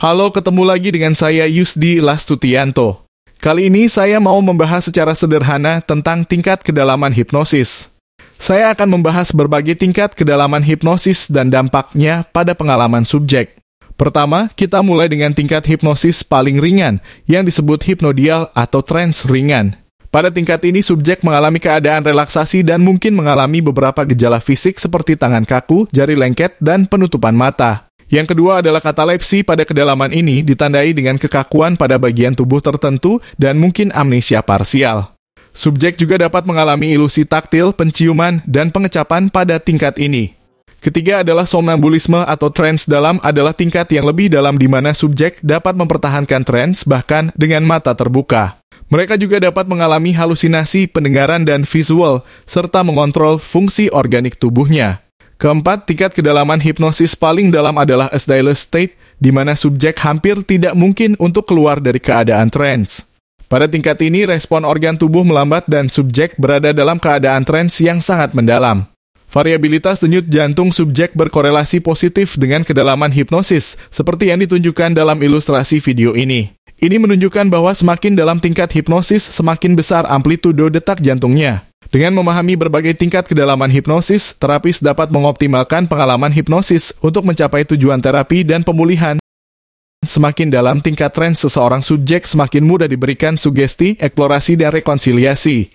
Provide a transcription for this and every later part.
Halo, ketemu lagi dengan saya Yusdi Lastutianto. Kali ini saya mau membahas secara sederhana tentang tingkat kedalaman hipnosis. Saya akan membahas berbagai tingkat kedalaman hipnosis dan dampaknya pada pengalaman subjek. Pertama, kita mulai dengan tingkat hipnosis paling ringan, yang disebut hipnodial atau trans ringan. Pada tingkat ini, subjek mengalami keadaan relaksasi dan mungkin mengalami beberapa gejala fisik seperti tangan kaku, jari lengket, dan penutupan mata. Yang kedua adalah katalepsi pada kedalaman ini ditandai dengan kekakuan pada bagian tubuh tertentu dan mungkin amnesia parsial. Subjek juga dapat mengalami ilusi taktil, penciuman, dan pengecapan pada tingkat ini. Ketiga adalah somnambulisme atau trance dalam adalah tingkat yang lebih dalam di mana subjek dapat mempertahankan trance bahkan dengan mata terbuka. Mereka juga dapat mengalami halusinasi pendengaran dan visual, serta mengontrol fungsi organik tubuhnya. Keempat, tingkat kedalaman hipnosis paling dalam adalah a state, di mana subjek hampir tidak mungkin untuk keluar dari keadaan trance. Pada tingkat ini, respon organ tubuh melambat dan subjek berada dalam keadaan trance yang sangat mendalam. Variabilitas denyut jantung subjek berkorelasi positif dengan kedalaman hipnosis, seperti yang ditunjukkan dalam ilustrasi video ini. Ini menunjukkan bahwa semakin dalam tingkat hipnosis, semakin besar amplitudo detak jantungnya. Dengan memahami berbagai tingkat kedalaman hipnosis, terapis dapat mengoptimalkan pengalaman hipnosis untuk mencapai tujuan terapi dan pemulihan. Semakin dalam tingkat tren seseorang subjek semakin mudah diberikan sugesti, eksplorasi, dan rekonsiliasi.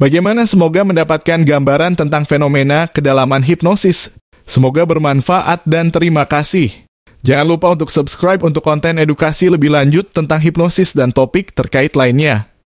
Bagaimana semoga mendapatkan gambaran tentang fenomena kedalaman hipnosis. Semoga bermanfaat dan terima kasih. Jangan lupa untuk subscribe untuk konten edukasi lebih lanjut tentang hipnosis dan topik terkait lainnya.